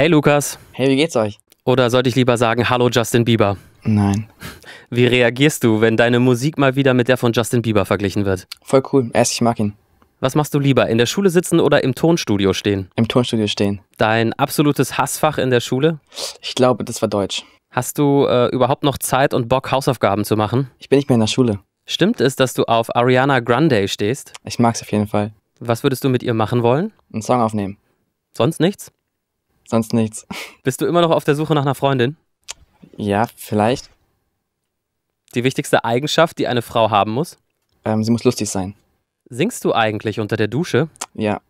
Hey Lukas. Hey, wie geht's euch? Oder sollte ich lieber sagen, hallo Justin Bieber? Nein. Wie reagierst du, wenn deine Musik mal wieder mit der von Justin Bieber verglichen wird? Voll cool. Erst, ich mag ihn. Was machst du lieber, in der Schule sitzen oder im Tonstudio stehen? Im Tonstudio stehen. Dein absolutes Hassfach in der Schule? Ich glaube, das war Deutsch. Hast du äh, überhaupt noch Zeit und Bock, Hausaufgaben zu machen? Ich bin nicht mehr in der Schule. Stimmt es, dass du auf Ariana Grande stehst? Ich mag's auf jeden Fall. Was würdest du mit ihr machen wollen? Einen Song aufnehmen. Sonst nichts? sonst nichts. Bist du immer noch auf der Suche nach einer Freundin? Ja, vielleicht. Die wichtigste Eigenschaft, die eine Frau haben muss? Ähm, sie muss lustig sein. Singst du eigentlich unter der Dusche? Ja.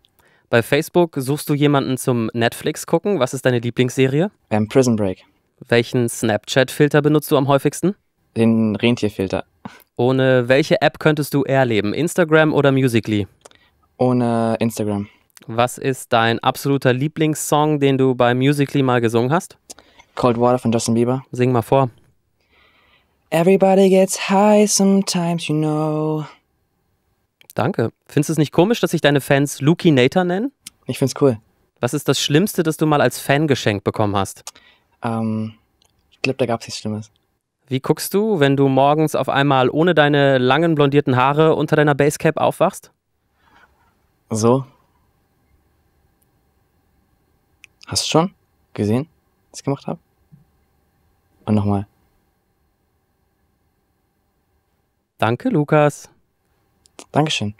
Bei Facebook suchst du jemanden zum Netflix gucken. Was ist deine Lieblingsserie? Ähm, Prison Break. Welchen Snapchat-Filter benutzt du am häufigsten? Den Rentierfilter. Ohne welche App könntest du eher leben? Instagram oder Musically? Ohne Instagram. Was ist dein absoluter Lieblingssong, den du bei Musically mal gesungen hast? Cold Water von Justin Bieber. Sing mal vor. Everybody gets high sometimes, you know. Danke. Findest du es nicht komisch, dass sich deine Fans Luki Nater nennen? Ich find's cool. Was ist das Schlimmste, das du mal als Fan geschenkt bekommen hast? Ähm, ich glaube, da gab's nichts Schlimmes. Wie guckst du, wenn du morgens auf einmal ohne deine langen blondierten Haare unter deiner Basecap aufwachst? So, Hast du schon gesehen, was ich gemacht habe? Und nochmal. Danke, Lukas. Dankeschön.